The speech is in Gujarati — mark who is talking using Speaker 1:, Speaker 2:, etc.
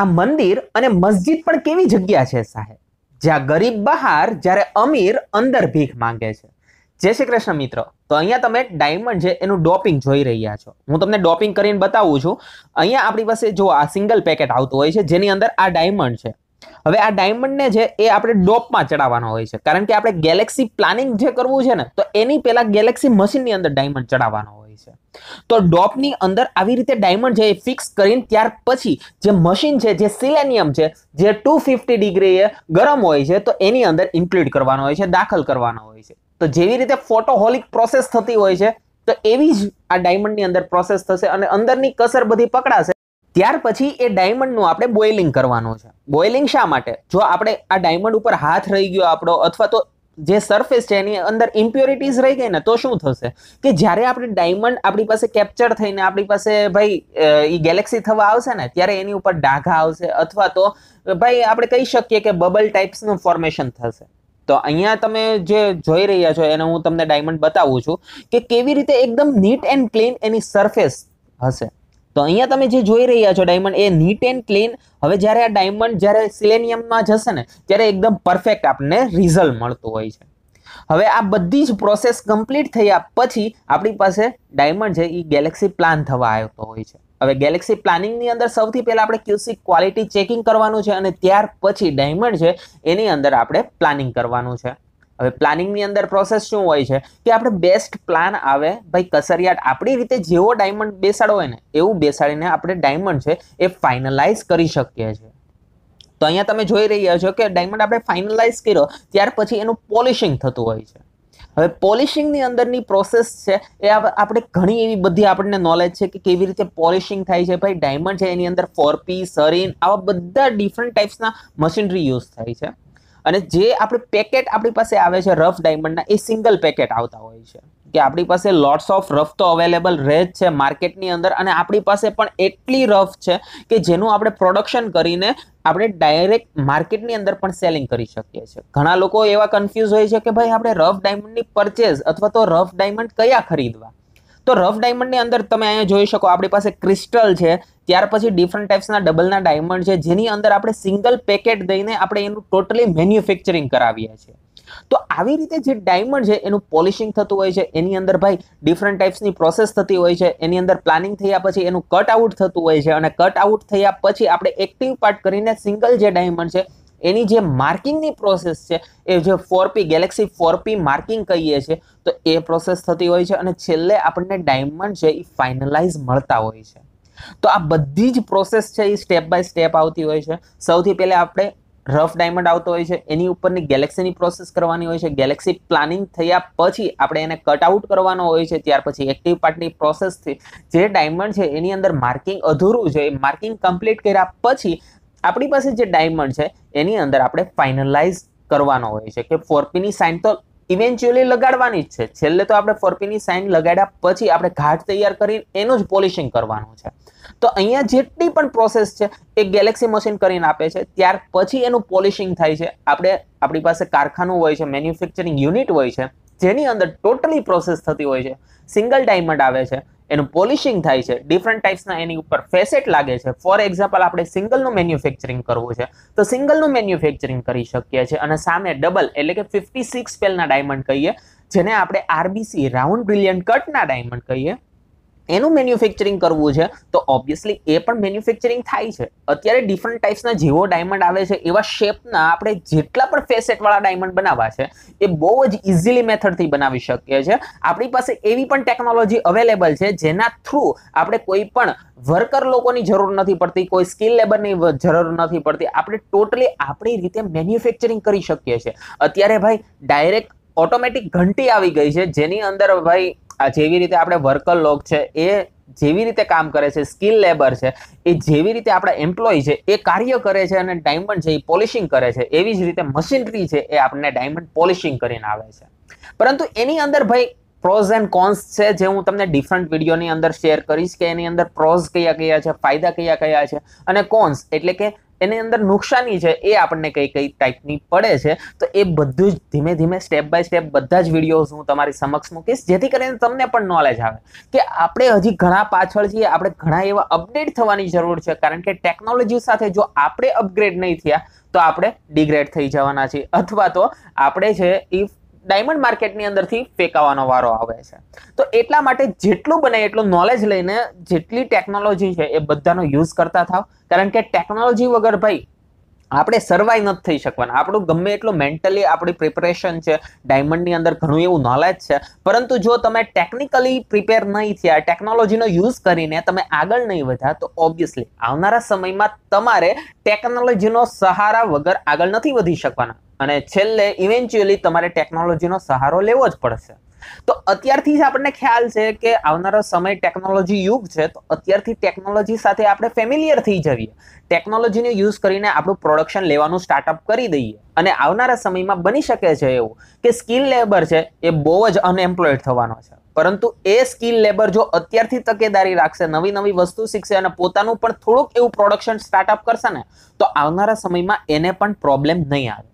Speaker 1: આ મંદિર અને મસ્જિદ પણ કેવી જગ્યા છે સાહેબ જ્યાં ગરીબ બહાર જ્યારે અમીર અંદર ભીખ માંગે છે જય શ્રી કૃષ્ણ મિત્ર તો અહીંયા તમે ડાયમંડ છે એનું ડોપિંગ જોઈ રહ્યા છો હું તમને ડોપિંગ કરીને બતાવું છું અહીંયા આપણી પાસે જો આ સિંગલ પેકેટ આવતું હોય છે જેની અંદર આ ડાયમંડ છે હવે આ ડાયમંડને જે એ આપણે ડોપમાં ચડાવવાનો હોય છે કારણ કે આપણે ગેલેક્સી પ્લાનિંગ જે કરવું છે ને તો એની પહેલાં ગેલેક્સી મશીનની અંદર ડાયમંડ ચડાવવાનો રહેલી છે તો ડોપની અંદર આવી રીતે ડાયમંડ છે એ ફિક્સ કરીને ત્યાર પછી જે મશીન છે જે સિલેનિયમ છે જે ટુ ફિફ્ટી ડિગ્રીએ ગરમ હોય છે તો એની અંદર ઇન્ક્લુડ કરવાનો હોય છે દાખલ કરવાનો હોય છે તો જેવી રીતે ફોટોહોલિક પ્રોસેસ થતી હોય છે તો એવી જ આ ડાયમંડની અંદર પ્રોસેસ થશે અને અંદરની કસર બધી પકડાશે ત્યાર પછી એ ડાયમંડનું આપણે બોઇલિંગ કરવાનું છે બોઇલિંગ શા માટે જો આપણે આ ડાયમંડ ઉપર હાથ રહી ગયો આપણો અથવા તો જે સરફેસ છે એની અંદર ઇમ્પ્યોરિટીઝ રહી ગઈ ને તો શું થશે કે જ્યારે આપણે ડાયમંડ આપણી પાસે કેપ્ચર થઈને આપણી પાસે ભાઈ એ ગેલેક્સી થવા આવશે ને ત્યારે એની ઉપર ડાઘા આવશે અથવા તો ભાઈ આપણે કહી શકીએ કે બબલ ટાઈપ્સનું ફોર્મેશન થશે તો અહીંયા તમે જે જોઈ રહ્યા છો એને હું તમને ડાયમંડ બતાવું છું કે કેવી રીતે એકદમ નીટ એન્ડ ક્લીન એની સરફેસ હશે તો અહીંયા તમે જે જોઈ રહ્યા છો ડાયમંડ એ નીટ એન્ડ ક્લીન હવે જ્યારે આ ડાયમંડ જ્યારે સિલેનિયમમાં જશે ને ત્યારે એકદમ પરફેક્ટ આપણને રિઝલ્ટ મળતું હોય છે હવે આ બધી જ પ્રોસેસ કમ્પ્લીટ થયા પછી આપણી પાસે ડાયમંડ છે એ ગેલેક્સી પ્લાન થવા આવતો હોય છે હવે ગેલેક્સી પ્લાનિંગની અંદર સૌથી પહેલાં આપણે ક્યુસી ક્વોલિટી ચેકિંગ કરવાનું છે અને ત્યાર પછી ડાયમંડ છે એની અંદર આપણે પ્લાનિંગ કરવાનું છે હવે પ્લાનિંગની અંદર પ્રોસેસ શું હોય છે કે આપણે બેસ્ટ પ્લાન આવે ભાઈ કસરિયાટ આપણી રીતે જેવો ડાયમંડ બેસાડો હોય ને એવું બેસાડીને આપણે ડાયમંડ છે એ ફાઇનલાઇઝ કરી શકીએ છીએ તો અહીંયા તમે જોઈ રહ્યા છો કે ડાયમંડ આપણે ફાઇનલાઇઝ કર્યો ત્યાર પછી એનું પોલિશિંગ થતું હોય છે હવે પોલિશિંગની અંદરની પ્રોસેસ છે એ આપણે ઘણી એવી બધી આપણને નોલેજ છે કે કેવી રીતે પોલિશિંગ થાય છે ભાઈ ડાયમંડ છે એની અંદર ફોરપી સરીન આવા બધા ડિફરન્ટ ટાઈપ્સના મશીનરી યુઝ થાય છે અને જે આપણે પેકેટ આપણી પાસે આવે છે રફ ડાયમંડના એ સિંગલ પેકેટ આવતા હોય છે કે આપણી પાસે લોટ્સ ઓફ રફ તો અવેલેબલ રહે જ છે માર્કેટની અંદર અને આપણી પાસે પણ એટલી રફ છે કે જેનું આપણે પ્રોડક્શન કરીને આપણે ડાયરેક્ટ માર્કેટની અંદર પણ સેલિંગ કરી શકીએ છીએ ઘણા લોકો એવા કન્ફ્યુઝ હોય છે કે ભાઈ આપણે રફ ડાયમંડની પરચેઝ અથવા તો રફ ડાયમંડ કયા ખરીદવા તો રફ ડાયમંડની અંદર તમે અહીંયા જોઈ શકો આપણી પાસે ક્રિસ્ટલ છે ત્યાર પછી ડિફરન્ટ ટાઈપ્સના ડબલના ડાયમંડ છે જેની અંદર આપણે સિંગલ પેકેટ દઈને આપણે એનું ટોટલી મેન્યુફેક્ચરિંગ કરાવીએ છીએ તો આવી રીતે જે ડાયમંડ છે એનું પોલિશિંગ થતું હોય છે એની અંદર ભાઈ ડિફરન્ટ ટાઈપ્સની પ્રોસેસ થતી હોય છે એની અંદર પ્લાનિંગ થયા પછી એનું કટ આઉટ થતું હોય છે અને કટ આઉટ થયા પછી આપણે એક્ટિવ પાર્ટ કરીને સિંગલ જે ડાયમંડ છે એની જે માર્કિંગની પ્રોસેસ છે એ જે ફોરપી ગેલેક્સી ફોરપી માર્કિંગ કહીએ છીએ તો એ પ્રોસેસ થતી હોય છે અને છેલ્લે આપણને ડાયમંડ છે એ ફાઇનલાઇઝ મળતા હોય છે તો આ બધી જ પ્રોસેસ છે એ સ્ટેપ બાય સ્ટેપ આવતી હોય છે સૌથી પહેલાં આપણે રફ ડાયમંડ આવતો હોય છે એની ઉપરની ગેલેક્સીની પ્રોસેસ કરવાની હોય છે ગેલેક્સી પ્લાનિંગ થયા પછી આપણે એને કટ આઉટ કરવાનો હોય છે ત્યાર પછી એક્ટિવ પાર્ટની પ્રોસેસથી જે ડાયમંડ છે એની અંદર માર્કિંગ અધૂરું છે એ માર્કિંગ કમ્પ્લીટ કર્યા પછી આપણી પાસે જે ડાયમંડ છે એની અંદર આપણે ફાઇનલાઇઝ કરવાનો હોય છે કે ફોરપીની સાઇન તો ઇવેન્ચ્યુઅલી લગાડવાની જ છે છેલ્લે તો આપણે ફોરપીની સાઇન લગાડ્યા પછી આપણે ઘાટ તૈયાર કરી એનું જ પોલિશિંગ કરવાનું છે તો અહીંયા જેટલી પણ પ્રોસેસ છે એ ગેલેક્સી મશીન કરીને આપે છે ત્યાર પછી એનું પોલિશિંગ થાય છે આપણે આપણી પાસે કારખાનું હોય છે મેન્યુફેક્ચરિંગ યુનિટ હોય છે જેની અંદર ટોટલી પ્રોસેસ થતી હોય છે સિંગલ ડાયમંડ આવે છે એનું પોલિશિંગ થાય છે ડિફરન્ટ ટાઈપ્સના એની ઉપર ફેસેટ લાગે છે ફોર એક્ઝામ્પલ આપણે સિંગલનું મેન્યુફેક્ચરિંગ કરવું છે તો સિંગલનું મેન્યુફેક્ચરિંગ કરી શકીએ છીએ અને સામે ડબલ એટલે કે ફિફ્ટી સિક્સ પેલના ડાયમંડ કહીએ જેને આપણે આરબીસી રાઉન્ડ બ્રિલિયન્ટ કટના ડાયમંડ કહીએ એનું મેન્યુફેક્ચરિંગ કરવું છે તો ઓબ્વિયસલી એ પણ મેન્યુફેક્ચરિંગ થાય છે અત્યારે ડિફરન્ટ ટાઈપ્સના જેવો ડાયમંડ આવે છે એવા શેપના આપણે જેટલા પણ ફેસેટવાળા ડાયમંડ બનાવવા છે એ બહુ જ ઇઝીલી મેથડથી બનાવી શકીએ છીએ આપણી પાસે એવી પણ ટેકનોલોજી અવેલેબલ છે જેના થ્રુ આપણે કોઈ પણ વર્કર લોકોની જરૂર નથી પડતી કોઈ સ્કિલ લેબરની જરૂર નથી પડતી આપણે ટોટલી આપણી રીતે મેન્યુફેક્ચરિંગ કરી શકીએ છીએ અત્યારે ભાઈ ડાયરેક્ટ ઓટોમેટિક ઘંટી આવી ગઈ છે જેની અંદર ભાઈ આ જેવી રીતે આપણે વર્કર લોક છે એ જેવી રીતે કામ કરે છે સ્કિલ લેબર છે એ જેવી રીતે આપણા એમ્પ્લોય છે એ કાર્ય કરે છે અને ડાયમંડ છે એ પોલિશિંગ કરે છે એવી જ રીતે મશીનરી છે એ આપણને ડાયમંડ પોલિશિંગ કરીને આવે છે પરંતુ એની અંદર ભાઈ પ્રોઝ એન્ડ કોન્સ છે જે હું તમને ડિફરન્ટ વિડીયોની અંદર શેર કરીશ કે એની અંદર પ્રોઝ કયા કયા છે ફાયદા કયા કયા છે અને કોન્સ એટલે કે એની અંદર નુકસાની છે એ આપણને કઈ કઈ ટાઈપની પડે છે તો એ બધું જ ધીમે ધીમે સ્ટેપ બાય સ્ટેપ બધા જ વિડીયોઝ હું તમારી સમક્ષ મૂકીશ જેથી કરીને તમને પણ નોલેજ આવે કે આપણે હજી ઘણા પાછળ છીએ આપણે ઘણા એવા અપડેટ થવાની જરૂર છે કારણ કે ટેકનોલોજી સાથે જો આપણે અપગ્રેડ નહીં થયા તો આપણે ડિગ્રેડ થઈ જવાના છીએ અથવા તો આપણે છે ઇફ ડાયમંડ માર્કેટની અંદરથી ફેંકાવાનો વારો આવે છે તો એટલા માટે જેટલું બને એટલું નોલેજ લઈને જેટલી ટેકનોલોજી છે એ બધાનો યુઝ કરતા થાવ કારણ કે ટેકનોલોજી વગર ભાઈ આપણે સર્વાઈવ નથી થઈ શકવાના આપણું ગમે એટલું મેન્ટલી આપણી પ્રિપરેશન છે ડાયમંડની અંદર ઘણું એવું નોલેજ છે પરંતુ જો તમે ટેકનિકલી પ્રિપેર નહીં થયા ટેકનોલોજીનો યુઝ કરીને તમે આગળ નહીં વધ્યા તો ઓબ્વિયસલી આવનારા સમયમાં તમારે ટેકનોલોજીનો સહારા વગર આગળ નથી વધી શકવાના અને છેલ્લે ઇવેન્ચ્યુઅલી તમારે ટેકનોલોજીનો સહારો લેવો જ પડશે તો અત્યારથી જ આપણને ખ્યાલ છે કે આવનારો સમય ટેકનોલોજી યુગ છે તો અત્યારથી ટેકનોલોજી સાથે આપણે ફેમિલિયર થઈ જઈએ ટેકનોલોજીને યુઝ કરીને આપણું પ્રોડક્શન લેવાનું સ્ટાર્ટઅપ કરી દઈએ અને આવનારા સમયમાં બની શકે છે એવું કે સ્કિલ લેબર છે એ બહુ જ અનએમ્પ્લોયડ થવાનો છે પરંતુ એ સ્કિલ લેબર જો અત્યારથી તકેદારી રાખશે નવી નવી વસ્તુ શીખશે અને પોતાનું પણ થોડુંક એવું પ્રોડક્શન સ્ટાર્ટઅપ કરશે ને તો આવનારા સમયમાં એને પણ પ્રોબ્લેમ નહીં આવે